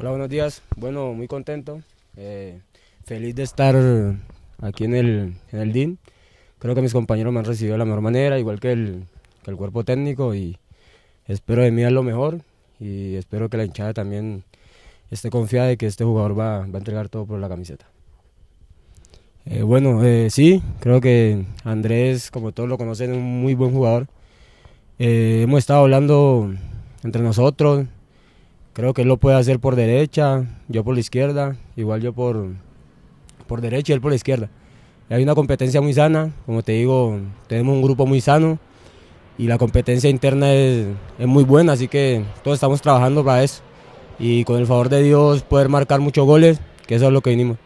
Hola, buenos días. Bueno, muy contento. Eh, feliz de estar aquí en el, en DIN. Creo que mis compañeros me han recibido de la mejor manera, igual que el, que el cuerpo técnico. Y espero de mí a lo mejor. Y espero que la hinchada también esté confiada de que este jugador va, a entregar todo por la camiseta. Eh, bueno, eh, sí, creo que Andrés, como todos lo conocen, es un muy buen jugador. hemos estado hablando entre nosotros, Creo que él lo puede hacer por derecha, yo por la izquierda, igual yo por, por derecha y él por la izquierda. Hay una competencia muy sana, como te digo, tenemos un grupo muy sano y la competencia interna es, muy buena, así que todos estamos trabajando para eso. Y con el favor de Dios poder marcar muchos goles, que eso es lo que vinimos.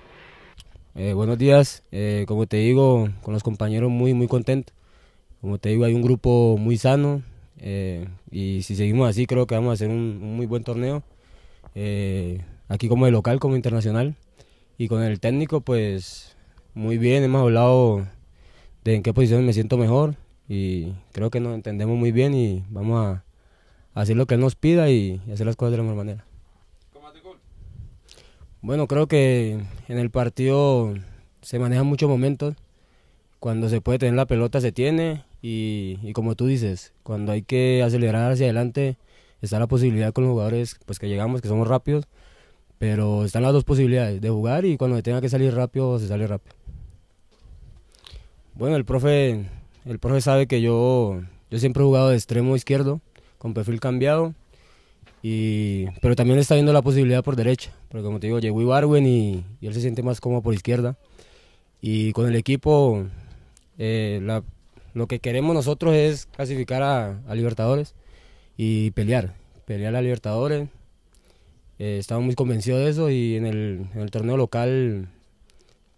Eh, buenos días, eh, como te digo, con los compañeros muy, muy contentos. Como te digo, hay un grupo muy sano, eh, y si seguimos así, creo que vamos a hacer un, muy buen torneo. Eh, aquí como de local, como internacional. Y con el técnico, pues muy bien, hemos hablado de en qué posición me siento mejor. Y creo que nos entendemos muy bien y vamos a, hacer lo que él nos pida y, hacer las cosas de la mejor manera. Bueno, creo que en el partido se manejan muchos momentos. Cuando se puede tener la pelota se tiene y, como tú dices, cuando hay que acelerar hacia adelante, está la posibilidad con los jugadores pues que llegamos, que somos rápidos, pero están las dos posibilidades, de jugar y cuando tenga que salir rápido, se sale rápido. Bueno, el profe, el profe sabe que yo, yo siempre he jugado de extremo izquierdo, con perfil cambiado, y, pero también está viendo la posibilidad por derecha, porque como te digo, llegó Ibarwen y, él se siente más cómodo por izquierda. Y con el equipo eh, la lo que queremos nosotros es clasificar a, Libertadores y pelear, pelear a Libertadores. Eh, estamos muy convencidos de eso y en el, torneo local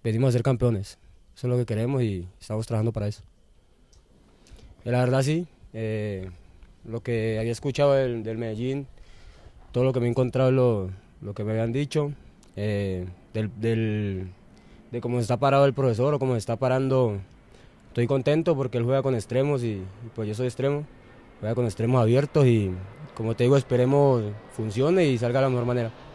pedimos ser campeones. Eso es lo que queremos y estamos trabajando para eso. Eh, la verdad sí, eh, lo que había escuchado del, Medellín, todo lo que me he encontrado, lo, lo que me habían dicho, de cómo está parado el profesor o cómo está parando estoy contento porque él juega con extremos y, pues yo soy extremo. Juega con extremos abiertos y como te digo, esperemos funcione y salga de la mejor manera.